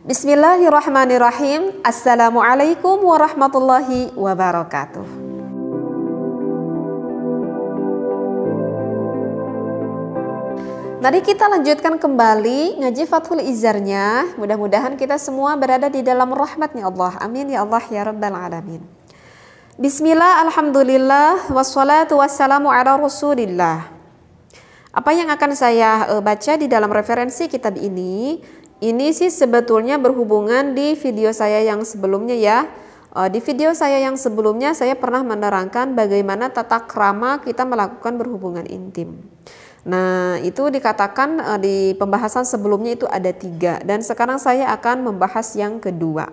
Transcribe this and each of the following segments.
Bismillahirrahmanirrahim. Assalamualaikum warahmatullahi wabarakatuh. Mari kita lanjutkan kembali ngaji Fathul Izarnya. Mudah-mudahan kita semua berada di dalam rahmatnya Allah. Amin ya Allah ya Rabbal Alamin. Bismillah, Alhamdulillah, wassalatu wassalamu ala Rasulillah. Apa yang akan saya eh, baca di dalam referensi kitab ini ini sih sebetulnya berhubungan di video saya yang sebelumnya ya. Eh, di video saya yang sebelumnya saya pernah menerangkan bagaimana tata krama kita melakukan berhubungan intim. Nah itu dikatakan eh, di pembahasan sebelumnya itu ada tiga dan sekarang saya akan membahas yang kedua.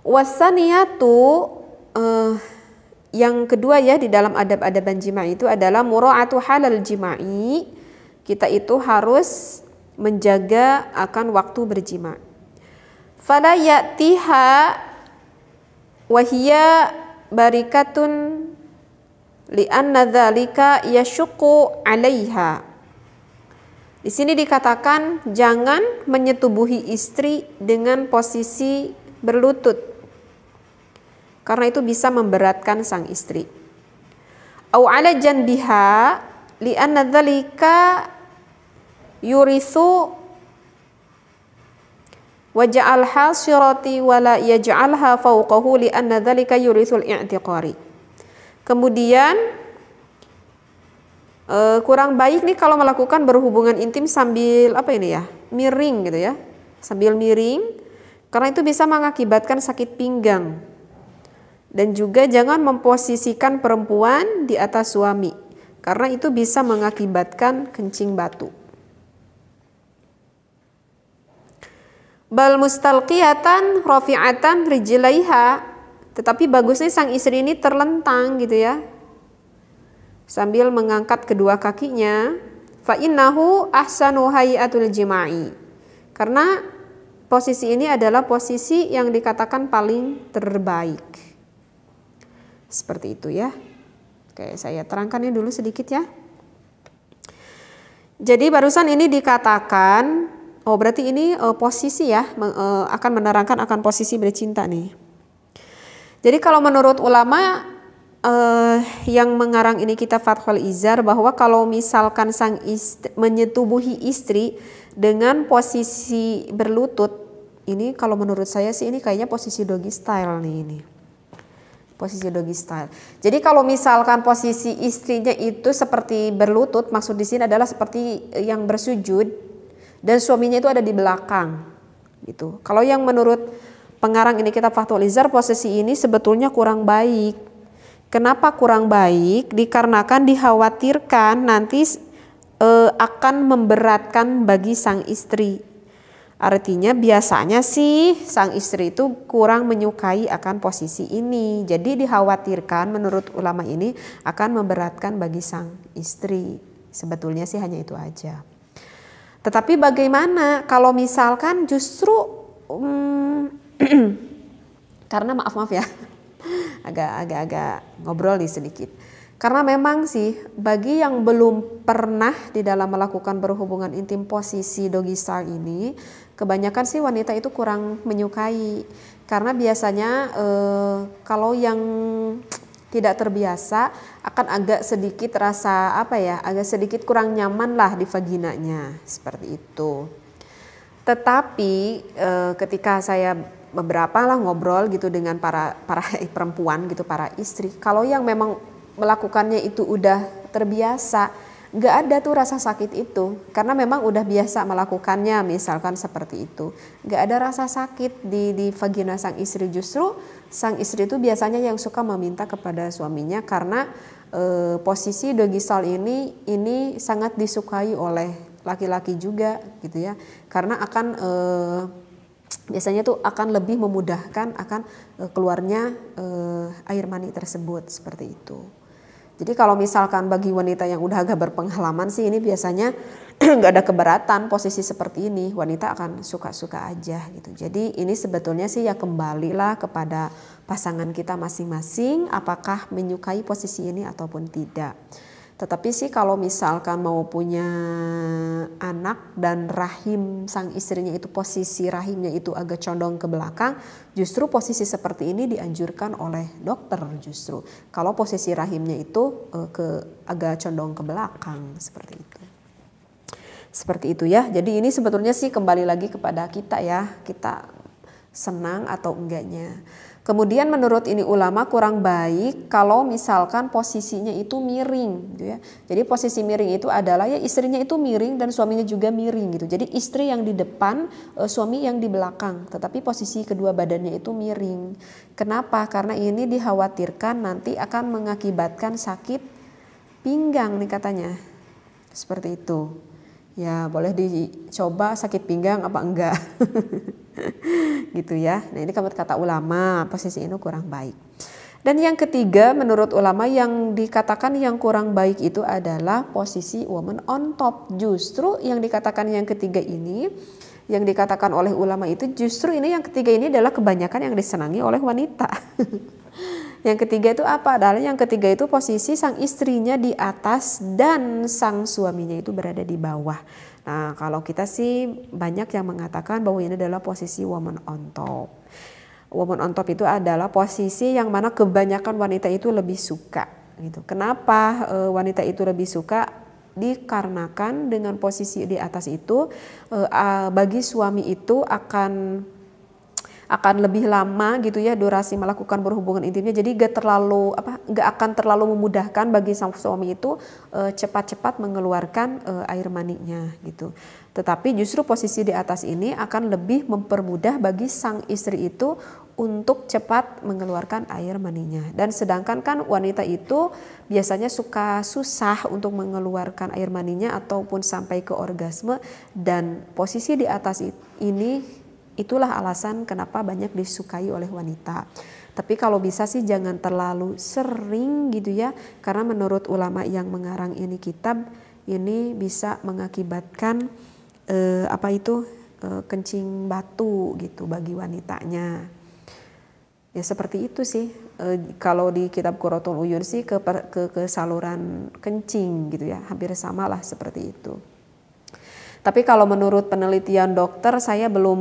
Wasaniyatu eh, yang kedua ya di dalam adab-adaban jima itu adalah atau halal jima'i kita itu harus menjaga akan waktu berjima. Fala ya'tiha wahiya barikatun li'anna dzalika yashuqu 'alaiha. Di sini dikatakan jangan menyetubuhi istri dengan posisi berlutut. Karena itu bisa memberatkan sang istri. Au 'ala janbiha li'anna dzalika yurisu waj'al hasirati wala yaj'alha fawqahu li anna dzalika yurisul i'tiqari. Kemudian uh, kurang baik nih kalau melakukan berhubungan intim sambil apa ini ya? miring gitu ya. Sambil miring karena itu bisa mengakibatkan sakit pinggang. Dan juga jangan memposisikan perempuan di atas suami karena itu bisa mengakibatkan kencing batu. bal mustalqiyatan rafi'atan rijlaiha tetapi bagusnya sang istri ini terlentang gitu ya sambil mengangkat kedua kakinya fa innahu ahsanu hayatul jima'i karena posisi ini adalah posisi yang dikatakan paling terbaik seperti itu ya oke saya terangkannya dulu sedikit ya jadi barusan ini dikatakan Oh, berarti ini uh, posisi ya uh, akan menerangkan akan posisi bercinta nih. Jadi kalau menurut ulama uh, yang mengarang ini kita Fathul Izar bahwa kalau misalkan sang istri menyetubuhi istri dengan posisi berlutut ini kalau menurut saya sih ini kayaknya posisi doggy style nih ini. Posisi doggy style. Jadi kalau misalkan posisi istrinya itu seperti berlutut, maksud di sini adalah seperti yang bersujud, dan suaminya itu ada di belakang gitu. Kalau yang menurut pengarang ini kitab Fathul Izar posisi ini sebetulnya kurang baik. Kenapa kurang baik? Dikarenakan dikhawatirkan nanti e, akan memberatkan bagi sang istri. Artinya biasanya sih sang istri itu kurang menyukai akan posisi ini. Jadi dikhawatirkan menurut ulama ini akan memberatkan bagi sang istri. Sebetulnya sih hanya itu aja. Tetapi bagaimana kalau misalkan justru um, karena maaf maaf ya agak-agak ngobrol nih sedikit. Karena memang sih bagi yang belum pernah di dalam melakukan berhubungan intim posisi doggy style ini, kebanyakan sih wanita itu kurang menyukai karena biasanya eh, kalau yang tidak terbiasa akan agak sedikit rasa apa ya agak sedikit kurang nyaman lah di vaginanya seperti itu tetapi e, ketika saya beberapa lah ngobrol gitu dengan para para perempuan gitu para istri kalau yang memang melakukannya itu udah terbiasa nggak ada tuh rasa sakit itu karena memang udah biasa melakukannya misalkan seperti itu nggak ada rasa sakit di di vagina sang istri justru sang istri itu biasanya yang suka meminta kepada suaminya karena e, posisi dogisal ini ini sangat disukai oleh laki-laki juga gitu ya karena akan e, biasanya tuh akan lebih memudahkan akan e, keluarnya e, air mani tersebut seperti itu. Jadi kalau misalkan bagi wanita yang udah agak berpengalaman sih ini biasanya nggak ada keberatan posisi seperti ini wanita akan suka-suka aja gitu. Jadi ini sebetulnya sih ya kembalilah kepada pasangan kita masing-masing apakah menyukai posisi ini ataupun tidak. Tetapi sih kalau misalkan mau punya anak dan rahim sang istrinya itu posisi rahimnya itu agak condong ke belakang, justru posisi seperti ini dianjurkan oleh dokter justru. Kalau posisi rahimnya itu eh, ke agak condong ke belakang seperti itu. Seperti itu ya. Jadi ini sebetulnya sih kembali lagi kepada kita ya, kita senang atau enggaknya. Kemudian menurut ini ulama kurang baik kalau misalkan posisinya itu miring gitu ya. Jadi posisi miring itu adalah ya istrinya itu miring dan suaminya juga miring gitu. Jadi istri yang di depan, e, suami yang di belakang, tetapi posisi kedua badannya itu miring. Kenapa? Karena ini dikhawatirkan nanti akan mengakibatkan sakit pinggang nih katanya. Seperti itu. Ya, boleh dicoba sakit pinggang apa enggak. gitu ya. Nah ini kata ulama posisi ini kurang baik. Dan yang ketiga menurut ulama yang dikatakan yang kurang baik itu adalah posisi woman on top. Justru yang dikatakan yang ketiga ini yang dikatakan oleh ulama itu justru ini yang ketiga ini adalah kebanyakan yang disenangi oleh wanita. yang ketiga itu apa? Adalah yang ketiga itu posisi sang istrinya di atas dan sang suaminya itu berada di bawah. Nah, kalau kita sih banyak yang mengatakan bahwa ini adalah posisi woman on top. Woman on top itu adalah posisi yang mana kebanyakan wanita itu lebih suka gitu. Kenapa e, wanita itu lebih suka? Dikarenakan dengan posisi di atas itu e, a, bagi suami itu akan akan lebih lama gitu ya durasi melakukan berhubungan intimnya jadi gak terlalu apa gak akan terlalu memudahkan bagi sang suami itu eh, cepat-cepat mengeluarkan eh, air maninya gitu tetapi justru posisi di atas ini akan lebih mempermudah bagi sang istri itu untuk cepat mengeluarkan air maninya. Dan sedangkan kan wanita itu biasanya suka susah untuk mengeluarkan air maninya ataupun sampai ke orgasme dan posisi di atas ini Itulah alasan kenapa banyak disukai oleh wanita. Tapi kalau bisa sih jangan terlalu sering gitu ya, karena menurut ulama yang mengarang ini kitab ini bisa mengakibatkan eh, apa itu eh, kencing batu gitu bagi wanitanya. Ya seperti itu sih. Eh, kalau di kitab Qurratul Uyun sih ke, ke ke saluran kencing gitu ya, hampir samalah seperti itu. Tapi kalau menurut penelitian dokter saya belum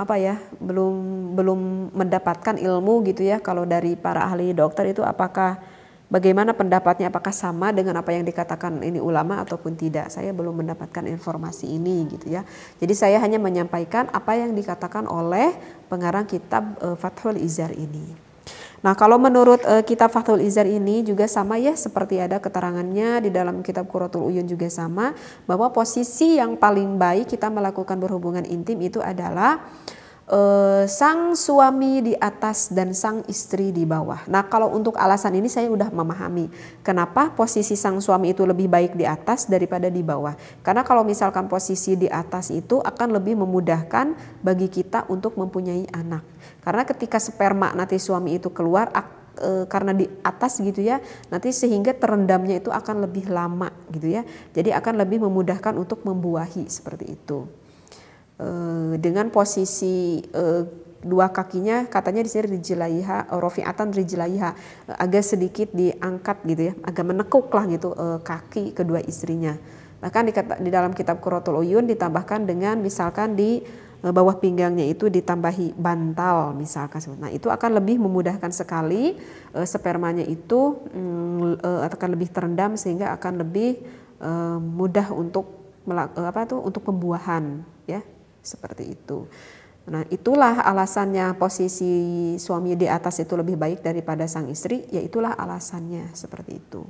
apa ya, belum belum mendapatkan ilmu gitu ya kalau dari para ahli dokter itu apakah bagaimana pendapatnya apakah sama dengan apa yang dikatakan ini ulama ataupun tidak. Saya belum mendapatkan informasi ini gitu ya. Jadi saya hanya menyampaikan apa yang dikatakan oleh pengarang kitab eh, Fathul Izar ini. Nah, kalau menurut uh, kitab Fathul Izar ini juga sama ya seperti ada keterangannya di dalam kitab Quratul Uyun juga sama bahwa posisi yang paling baik kita melakukan berhubungan intim itu adalah Eh, sang suami di atas dan sang istri di bawah. Nah, kalau untuk alasan ini saya sudah memahami kenapa posisi sang suami itu lebih baik di atas daripada di bawah. Karena kalau misalkan posisi di atas itu akan lebih memudahkan bagi kita untuk mempunyai anak. Karena ketika sperma nanti suami itu keluar eh, karena di atas gitu ya nanti sehingga terendamnya itu akan lebih lama gitu ya jadi akan lebih memudahkan untuk membuahi seperti itu Eh, dengan posisi eh, dua kakinya katanya di sini rijlaiha eh, rofiatan rijlaiha agak sedikit diangkat gitu ya agak menekuk lah gitu kaki kedua istrinya bahkan di, di dalam kitab Quratul Uyun ditambahkan dengan misalkan di bawah pinggangnya itu ditambahi bantal misalkan nah itu akan lebih memudahkan sekali spermanya itu mm, akan lebih terendam sehingga akan lebih mudah untuk apa tuh untuk pembuahan ya seperti itu. Nah, itulah alasannya posisi suami di atas itu lebih baik daripada sang istri, ya itulah alasannya seperti itu.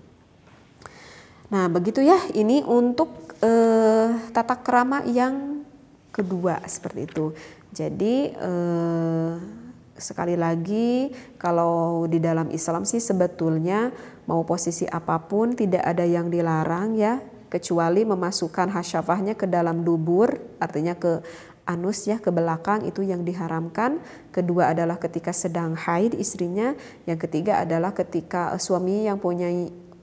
Nah, begitu ya. Ini untuk eh, tata kerama yang kedua seperti itu. Jadi eh, sekali lagi kalau di dalam Islam sih sebetulnya mau posisi apapun tidak ada yang dilarang ya kecuali memasukkan hasyafahnya ke dalam dubur artinya ke anus ya ke belakang itu yang diharamkan. Kedua adalah ketika sedang haid istrinya, yang ketiga adalah ketika eh, suami yang punya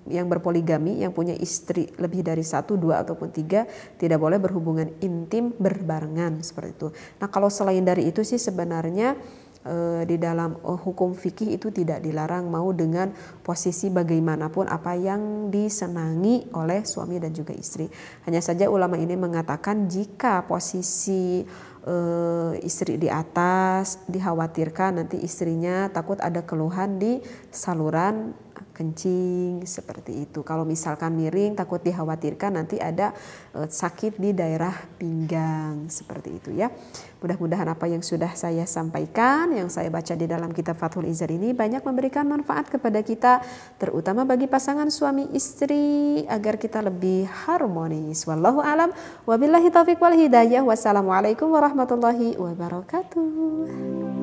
yang berpoligami yang punya istri lebih dari satu dua ataupun tiga tidak boleh berhubungan intim berbarengan seperti itu. Nah kalau selain dari itu sih sebenarnya Eh, di dalam eh, hukum fikih itu tidak dilarang mau dengan posisi bagaimanapun apa yang disenangi oleh suami dan juga istri. Hanya saja ulama ini mengatakan jika posisi eh, istri di atas dikhawatirkan nanti istrinya takut ada keluhan di saluran kencing seperti itu. Kalau misalkan miring takut dikhawatirkan nanti ada eh, sakit di daerah pinggang seperti itu ya. Mudah-mudahan apa yang sudah saya sampaikan, yang saya baca di dalam kitab Fathul Izar ini banyak memberikan manfaat kepada kita terutama bagi pasangan suami istri agar kita lebih harmonis. Wallahu alam wabillahi taufik wal hidayah. Wassalamualaikum warahmatullahi wabarakatuh.